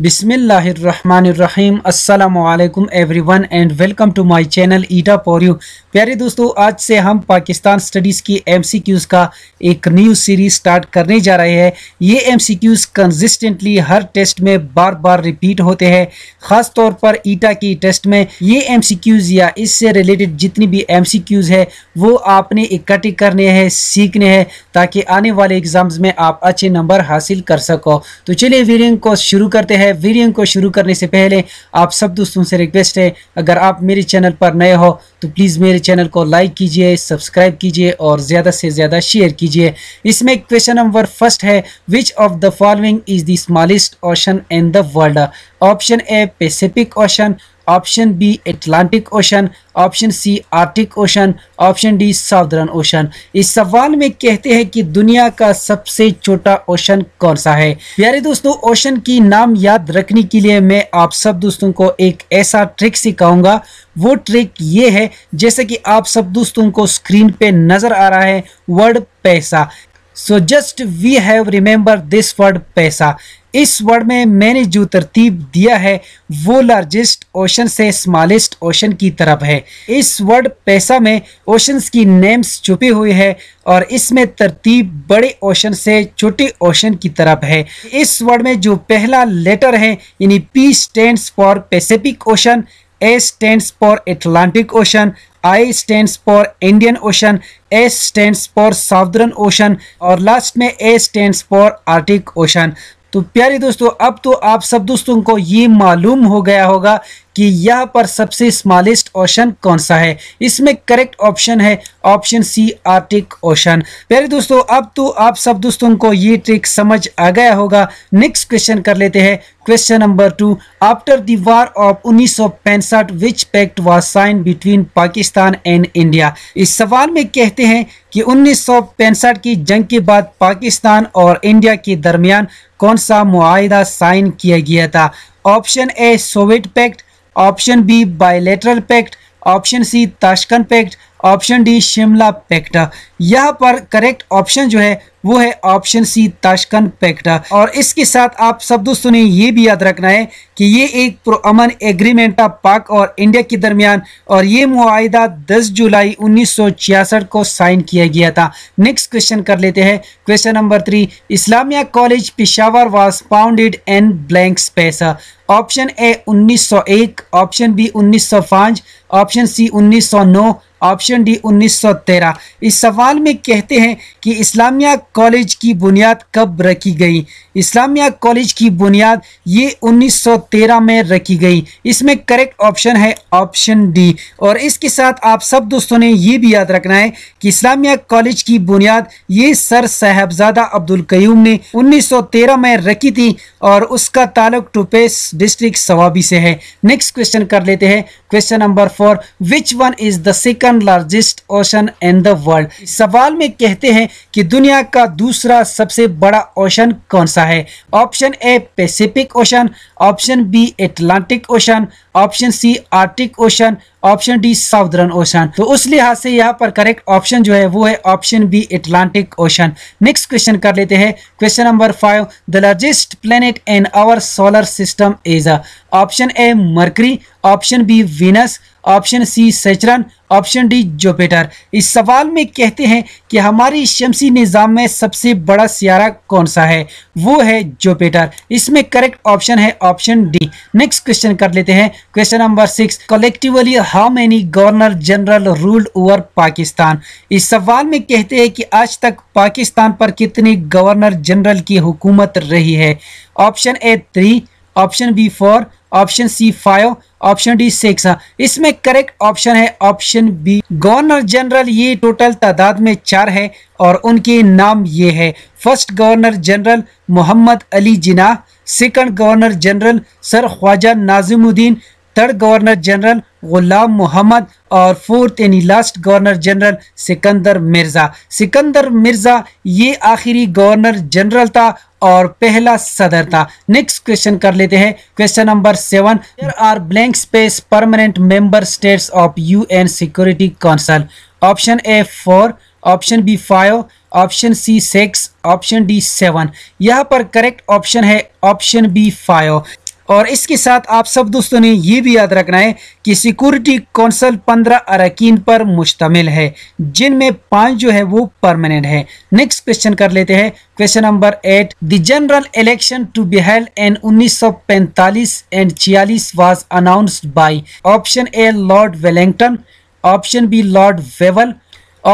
Bismillahir Rahmanir Rahim. Assalamu alaikum everyone and welcome to my channel Up for you. प्यारे दोस्तों आज से हम पाकिस्तान स्टडीज़ की एम का एक न्यू सीरीज स्टार्ट करने जा रहे हैं ये एम कंसिस्टेंटली हर टेस्ट में बार बार रिपीट होते हैं ख़ास तौर पर ईटा की टेस्ट में ये एम या इससे रिलेटेड जितनी भी एमसीक्यूज़ है वो आपने इकट्ठे करने हैं सीखने हैं ताकि आने वाले एग्ज़ाम्स में आप अच्छे नंबर हासिल कर सको तो चलिए वीडियो को शुरू करते हैं वीडियो को शुरू करने से पहले आप सब दोस्तों से रिक्वेस्ट है अगर आप मेरे चैनल पर नए हो तो प्लीज़ मेरे चैनल को लाइक कीजिए सब्सक्राइब कीजिए और ज़्यादा से ज़्यादा शेयर कीजिए इसमें क्वेश्चन नंबर फर्स्ट है which of the following is the smallest ocean in the world option A Pacific Ocean option B Atlantic Ocean option C Arctic Ocean option D Southern Ocean इस सवाल में कहते हैं कि दुनिया का सबसे छोटा ओशन कौन सा है प्यारे दोस्तों ओशन की नाम याद रखने के लिए मैं आप सब दोस्तों को एक ऐसा ट्रिक सिखाऊंगा वो ट्रिक ये है जैसे कि आप सब दोस्तों को स्क्रीन पे नज़र आ रहा है word paisa so just we have remember this word paisa इस वर्ड में मैंने जो तरतीब दिया है वो लार्जेस्ट ओशन से स्मॉलेस्ट ओशन की तरफ है इस वर्ड पैसा में ओशंस की नेम्स छुपी हुई है और इसमें तरतीब बड़े ओशन से छोटे ओशन की तरफ है इस वर्ड में जो पहला लेटर है यानी P stands for Pacific Ocean A stands for Atlantic Ocean, I stands for Indian Ocean, S stands for Southern Ocean और last में A stands for Arctic Ocean. तो प्यारे दोस्तों अब तो आप सब दोस्तों को ये मालूम हो गया होगा कि यह पर सबसे स्मॉलेस्ट ओशन कौन सा है इसमें करेक्ट ऑप्शन है ऑप्शन सी आर्टिक ओशन प्यारे दोस्तों अब तो आप सब दोस्तों को ये ट्रिक समझ आ गया होगा नेक्स्ट क्वेश्चन कर लेते हैं question number two after the war of उन्नीस सौ पैंसठ which pact was sign between Pakistan and India इस सवाल में कहते हैं कि उन्नीस सौ पैंसठ की जंग के बाद पाकिस्तान और इंडिया के दरमियान कौन सा मुआदा साइन किया गया था option A Soviet pact option B bilateral pact option C Tashkent pact option D Shimla pact यहाँ पर करेक्ट ऑप्शन जो है वो है ऑप्शन सी ताशकन पैक्टा और इसके साथ आप सब दोस्तों ने ये भी याद रखना है कि ये एक अमन एग्रीमेंट ऑफ पाक और इंडिया के दरमियान और ये मुआदा 10 जुलाई 1966 को साइन किया गया था नेक्स्ट क्वेश्चन कर लेते हैं question number three Islamia college Peshawar was founded in blank space option A 1901 option B 1905 option C 1909 option D 1913 इस सवाल में कहते हैं कि इस्लामिया कॉलेज की बुनियाद कब रखी गई इस्लामिया कॉलेज की बुनियाद ये 1913 में रखी गई इसमें करेक्ट ऑप्शन है ऑप्शन डी और इसके साथ आप सब दोस्तों ने ये भी याद रखना है कि इस्लामिया कॉलेज की बुनियाद ये सर साहबजादा अब्दुल कयूम ने 1913 में रखी थी और उसका ताल्लुक टुपेस डिस्ट्रिक्ट सवाबी से है नेक्स्ट क्वेश्चन कर लेते हैं question number four which one is the second second largest ocean in the world सवाल में कहते हैं कि दुनिया का दूसरा सबसे बड़ा ओशन कौन सा है option A Pacific Ocean option B Atlantic Ocean option C Arctic Ocean option D Southern Ocean तो उस लिहाज से यहाँ पर करेक्ट ऑप्शन जो है वो है option B Atlantic Ocean next question कर लेते हैं question number five the largest planet in our solar system is a option A Mercury option B Venus option C Saturn option D Jupiter इस सवाल में कहते हैं कि हमारी शमसी निज़ाम में सबसे बड़ा सियारा कौन सा है वो है जुपिटर इसमें करेक्ट ऑप्शन है ऑप्शन डी नेक्स्ट क्वेश्चन कर लेते हैं question number six collectively how many governor general ruled over Pakistan इस सवाल में कहते हैं कि आज तक पाकिस्तान पर कितनी गवर्नर जनरल की हुकूमत रही है option A three option B four option C five option D six इसमें करेक्ट ऑप्शन है ऑप्शन बी गवर्नर जनरल ये टोटल तादाद में चार है और उनके नाम ये है first governor general Mohammad Ali Jinnah second governor general sir Khwaja Nazimuddin third governor general Ghulam Mohammad और फोर्थ यानी last governor general Sikandar Mirza Sikandar Mirza ये आखिरी गवर्नर जनरल था और पहला सदर था नेक्स्ट क्वेश्चन कर लेते हैं question number seven there are blank space permanent member states of UN security council option A four option B five option C six option D seven यहाँ पर करेक्ट ऑप्शन है ऑप्शन बी फाइव और इसके साथ आप सब दोस्तों ने ये भी याद रखना है कि सिक्योरिटी कौंसल पंद्रह अरकान पर मुश्तमिल है जिनमें पांच जो है वो परमानेंट है नेक्स्ट क्वेश्चन कर लेते हैं question number eight the general election to be held in 1945 and 46 was announced by option A Lord Wellington option B Lord Wavell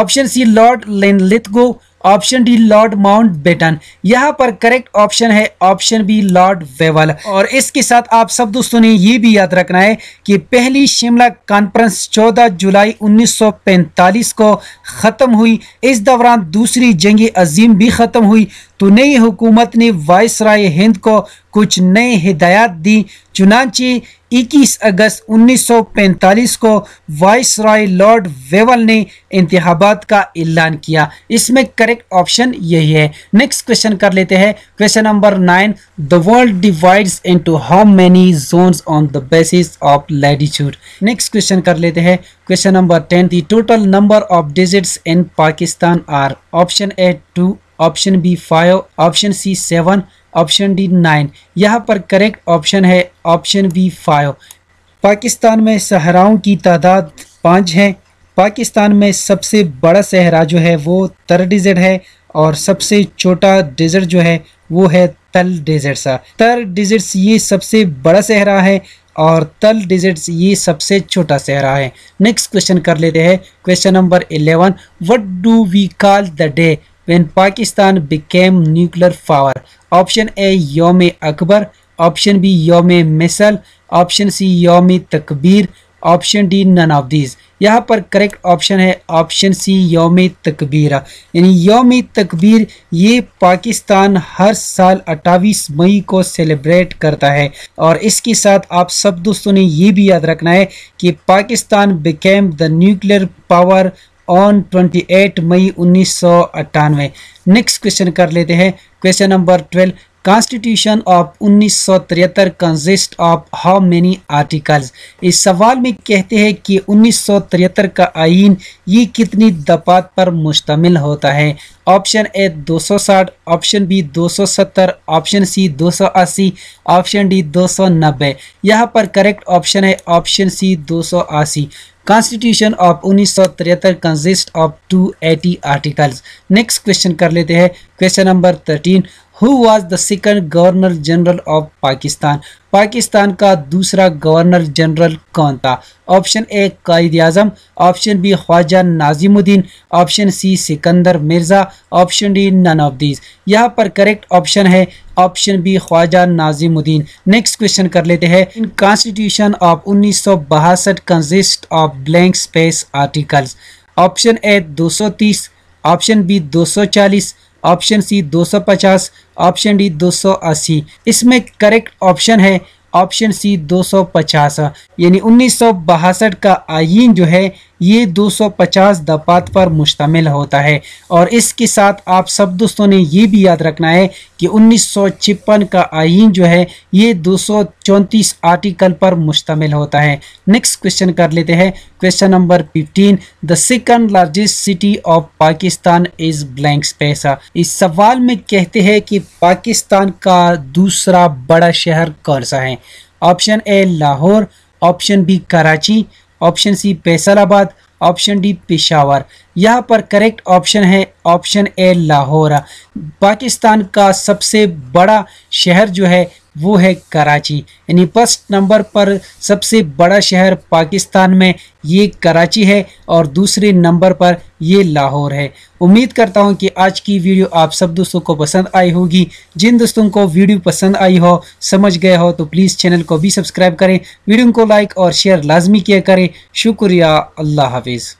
option C Lord Linlithgow option D Lord Mountbatten यहाँ पर correct option है option B Lord Wavell और इसके साथ आप सब दोस्तों ने ये भी याद रखना है कि पहली शिमला कॉन्फ्रेंस 14 जुलाई 1945 को ख़त्म हुई इस दौरान दूसरी जंग अजीम भी ख़त्म हुई तो नई हुकूमत ने वाइस राय हिंद को कुछ नए हिदायत दी चुनाची 21 अगस्त 1945 को वाइस राय लॉर्ड वेवल ने इंतबात का ऐलान किया इसमें करेक्ट ऑप्शन यही है नेक्स्ट क्वेश्चन कर लेते हैं question number nine the world divides into how many zones on the basis of latitude next question कर लेते हैं question number ten the total number of digits in Pakistan are option A two option B five option C seven option D nine यहाँ पर correct option है option B five Pakistan में सहराओं की तादाद पाँच है पाकिस्तान में सबसे बड़ा सहरा जो है वो तर डिज़र्ट है और सबसे छोटा डिज़र्ट जो है वो है तल डिज़र्ट सा तर डिज़र्ट्स ये सबसे बड़ा सहरा है और तल डिजिट्स ये सबसे छोटा सहरा है नेक्स्ट क्वेश्चन कर लेते हैं question number eleven what do we call the day when Pakistan became nuclear power? Option A Yom Akbar, option B Yom Misal, option C Yom Takbir, option D none of these यहाँ पर correct option है option C Youm Takbir यानी योम तकबीर ये पाकिस्तान हर साल 28 मई को celebrate करता है और इसके साथ आप सब दोस्तों ने ये भी याद रखना है कि Pakistan became the nuclear power on 28 May उन्नीस नेक्स्ट क्वेश्चन कर लेते हैं क्वेश्चन नंबर 12 कॉन्स्टिट्यूशन ऑफ उन्नीस सौ तिहत्तर consist of how many articles इस सवाल में कहते हैं कि उन्नीस सौ तिहत्तर का आइन ये कितनी दफात पर मुश्तमिल होता है option A 260, option B 270, option C 280, option D 290। यहाँ पर करेक्ट ऑप्शन है ऑप्शन सी 280। कॉन्स्टिट्यूशन ऑफ उन्नीस सौ तिहत्तर consist of two eighty articles next question कर लेते हैं question number thirteen who was the second governor general of Pakistan Pakistan का दूसरा गवर्नर जनरल कौन था option A Quaid Azam option B Khwaja Nazimuddin option C Sikandar Mirza option D none of these यहाँ पर करेक्ट ऑप्शन है option B Khwaja Nazimuddin next question कर लेते हैं इन कॉन्स्टिट्यूशन ऑफ उन्नीस सौ बहासठ consist of blank space articles option A दो सौ तीस ऑप्शन बी दो सौ चालीस ऑप्शन सी 250 ऑप्शन डी 280 इसमें करेक्ट ऑप्शन है ऑप्शन सी 250 यानी उन्नीस का आयीन जो है ये 250 दफात पर मुश्तमिल होता है और इसके साथ आप सब दोस्तों ने ये भी याद रखना है कि उन्नीस का आइन जो है ये दो आर्टिकल पर मुश्तमिल होता है नेक्स्ट क्वेश्चन कर लेते हैं question number 15 the second largest city of Pakistan is blank space इस सवाल में कहते हैं कि पाकिस्तान का दूसरा बड़ा शहर कौन सा है option A Lahore option B Karachi option C Faisalabad option D Peshawar यहाँ पर करेक्ट ऑप्शन है ऑप्शन ए लाहौर पाकिस्तान का सबसे बड़ा शहर जो है वो है कराची यानी फर्स्ट नंबर पर सबसे बड़ा शहर पाकिस्तान में ये कराची है और दूसरे नंबर पर ये लाहौर है उम्मीद करता हूँ कि आज की वीडियो आप सब दोस्तों को पसंद आई होगी जिन दोस्तों को वीडियो पसंद आई हो समझ गए हो तो प्लीज़ चैनल को भी सब्सक्राइब करें वीडियो को लाइक और शेयर लाजमी किया करें शुक्रिया अल्लाह हाफिज़